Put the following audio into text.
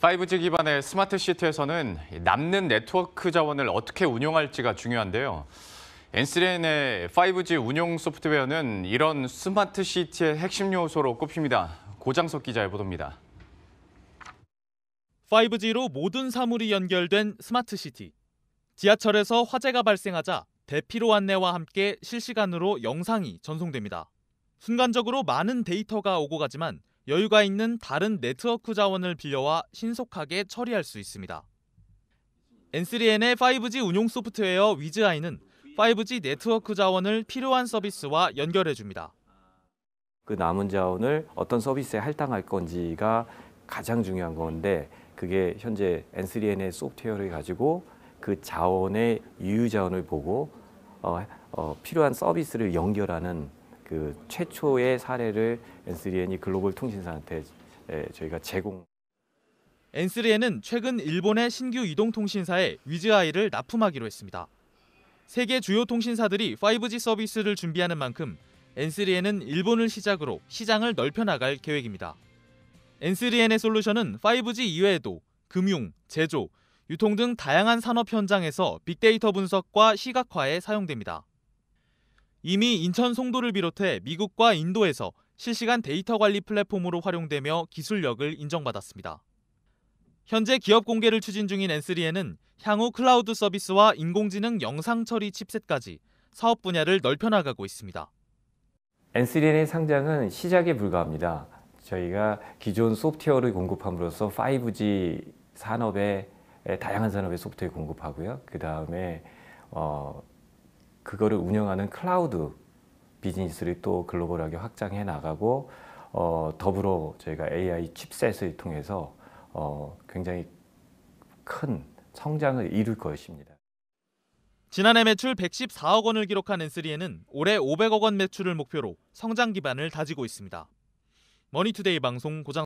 5G 기반의 스마트 시티에서는 남는 네트워크 자원을 어떻게 운용할지가 중요한데요. 엔스레인의 5G 운용 소프트웨어는 이런 스마트 시티의 핵심 요소로 꼽힙니다. 고장석 기자의 보도입니다. 5G로 모든 사물이 연결된 스마트 시티. 지하철에서 화재가 발생하자 대피로 안내와 함께 실시간으로 영상이 전송됩니다. 순간적으로 많은 데이터가 오고 가지만 여유가 있는 다른 네트워크 자원을 빌려와 신속하게 처리할 수 있습니다. N3N의 5G 운용 소프트웨어 위즈아이는 5G 네트워크 자원을 필요한 서비스와 연결해 줍니다. 그 남은 자원을 어떤 서비스에 할당할 건지가 가장 중요한 건데 그게 현재 N3N의 소프트웨어를 가지고 그 자원의 유유 자원을 보고 어, 어, 필요한 서비스를 연결하는 그 최초의 사례를 N3N이 글로벌 통신사한테 저희가 제공. N3N은 최근 일본의 신규 이동통신사에 위즈아이를 납품하기로 했습니다. 세계 주요 통신사들이 5G 서비스를 준비하는 만큼 N3N은 일본을 시작으로 시장을 넓혀 나갈 계획입니다. N3N의 솔루션은 5G 이외에도 금융, 제조, 유통 등 다양한 산업 현장에서 빅데이터 분석과 시각화에 사용됩니다. 이미 인천 송도를 비롯해 미국과 인도에서 실시간 데이터 관리 플랫폼으로 활용되며 기술력을 인정받았습니다. 현재 기업 공개를 추진 중인 N3에는 향후 클라우드 서비스와 인공지능 영상 처리 칩셋까지 사업 분야를 넓혀나가고 있습니다. n 3의 상장은 시작에 불과합니다. 저희가 기존 소프트웨어를 공급함으로써 5G 산업에 다양한 산업의 소프트웨어 공급하고요. 그 다음에 어, 그거를 운영하는 클라우드 비즈니스를 또 글로벌하게 확장해 나가고 어, 더불어 저희가 AI 칩셋을 통해서 어, 굉장히 큰 성장을 이룰 것입니다. 지난해 매출 114억 원을 기록한 N3에는 올해 500억 원 매출을 목표로 성장 기반을 다지고 있습니다. 머니투데이 방송 고장